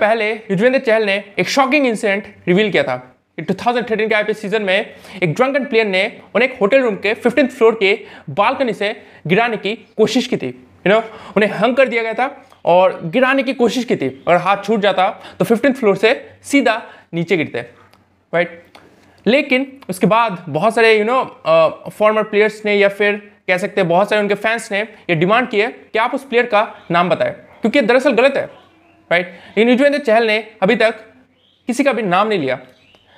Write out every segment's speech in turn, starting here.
पहले युजवेंद्र चहल ने एक शॉकिंग इंसिडेंट रिवील किया था 2013 के आईपीएल सीजन में एक ड्रंकन प्लेयर ने उन्हें एक होटल रूम के फिफ्टीन फ्लोर के बालकनी से गिराने की कोशिश की थी यू नो उन्हें हंग कर दिया गया था और गिराने की कोशिश की थी अगर हाथ छूट जाता तो फिफ्टीन फ्लोर से सीधा नीचे गिरते राइट लेकिन उसके बाद बहुत सारे यू नो फॉर्मर प्लेयर्स ने या फिर कह सकते हैं बहुत सारे उनके फैंस ने ये डिमांड किए कि आप उस प्लेयर का नाम बताएं क्योंकि दरअसल गलत है राइट लेकिन युजवेंद्र चहल ने अभी तक किसी का भी नाम नहीं लिया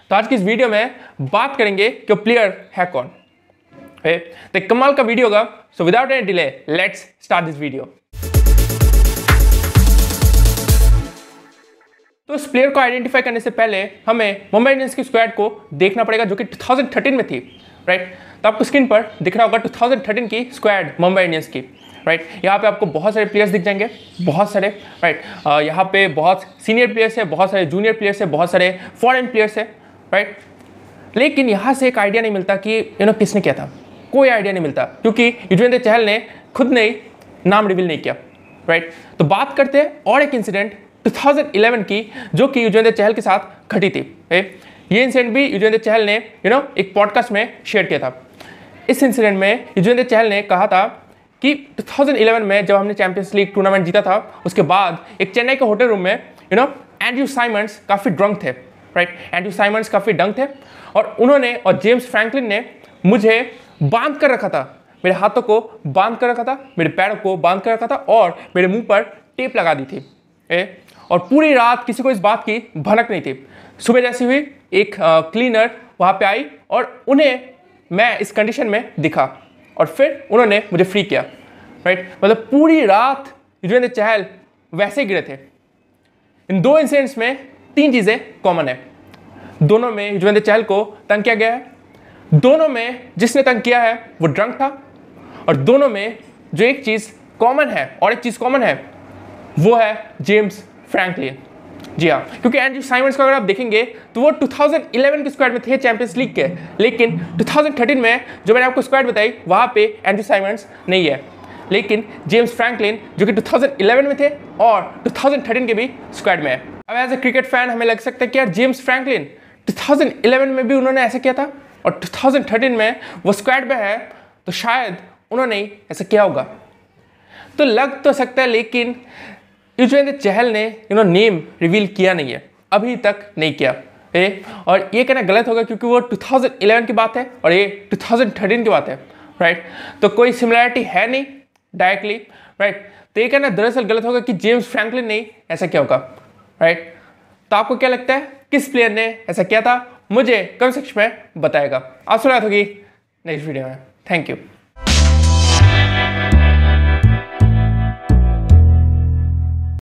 तो आज की इस वीडियो में बात करेंगे कि प्लेयर है कौन तो कमाल का वीडियो होगा so without any delay let's start this video तो इस प्लेयर को आइडेंटिफाई करने से पहले हमें मुंबई इंडियंस की स्क्वाड को देखना पड़ेगा जो कि 2013 में थी राइट तो आपको स्क्रीन पर दिख रहा होगा 2013 की स्क्वाड मुंबई इंडियंस की राइट right? यहाँ पे आपको बहुत सारे प्लेयर्स दिख जाएंगे बहुत सारे राइट right? यहाँ पे बहुत सीनियर प्लेयर्स है बहुत सारे जूनियर प्लेयर्स है बहुत सारे फॉरेन प्लेयर्स है राइट right? लेकिन यहाँ से एक आइडिया नहीं मिलता कि यू नो किसने किया था कोई आइडिया नहीं मिलता क्योंकि युजवेंद्र चहल ने खुद ने नाम रिवील नहीं किया राइट तो बात करते हैं और एक इंसिडेंट 2011 की जो कि युजवेंद्र चहल के साथ घटी थी ये इंसिडेंट भी युजवेंद्र चहल ने यू you नो know, एक पॉडकास्ट में शेयर किया था इस इंसिडेंट में युजवेंद्र चहल ने कहा था कि 2011 में जब हमने चैंपियंस लीग टूर्नामेंट जीता था उसके बाद एक चेन्नई के होटल रूम में यू नो एंड्रू साइमंड्स काफ़ी ड्रंक थे राइट एंड्रू साइमंड्स काफ़ी डंक थे और उन्होंने और जेम्स फ्रैंकलिन ने मुझे बांध कर रखा था मेरे हाथों को बांध कर रखा था मेरे पैरों को बांध कर रखा था और मेरे मुंह पर टेप लगा दी थी ए और पूरी रात किसी को इस बात की भनक नहीं थी सुबह जैसी हुई एक क्लीनर वहाँ पे आई और उन्हें मैं इस कंडीशन में दिखा और फिर उन्होंने मुझे फ्री किया राइट मतलब पूरी रात युजवेंद्र चहल वैसे गिरे थे इन दो इंसिडेंट्स में तीन चीज़ें कॉमन है दोनों में युजवेंद्र चहल को तंग किया गया है दोनों में जिसने तंग किया है वो ड्रंक था और दोनों में जो एक चीज़ कॉमन है और एक चीज़ कॉमन है वो है जेम्स फ्रैंकलिन जी हाँ क्योंकि एंड्रू साइमंस को अगर आप देखेंगे तो वो 2011 के स्क्वाड में थे चैंपियंस लीग के लेकिन 2013 में जो मैंने आपको स्क्वाड बताई वहाँ पे एंड्रू साइमंस नहीं है लेकिन जेम्स फ्रैंकलिन जो कि 2011 में थे और 2013 के भी स्क्वाड में है अब एज ए क्रिकेट फैन हमें लग सकता है कि यार जेम्स फ्रैंकलिन 2011 में भी उन्होंने ऐसा किया था और 2013 में वो स्क्वाड में है तो शायद उन्होंने ऐसा किया होगा तो लग तो सकता है लेकिन युजवेंद्र चहल ने यू नो नेम रिवील किया नहीं है अभी तक नहीं किया ए और ये कहना गलत होगा क्योंकि वो 2011 की बात है और ये 2013 की बात है राइट तो कोई सिमिलैरिटी है नहीं डायरेक्टली राइट तो ये कहना दरअसल गलत होगा कि जेम्स फ्रैंकलिन नहीं ऐसा क्या होगा राइट तो आपको क्या लगता है किस प्लेयर ने ऐसा किया था मुझे कम सेक्शन में बताएगा आप सुना होगी नेक्स्ट वीडियो में थैंक यू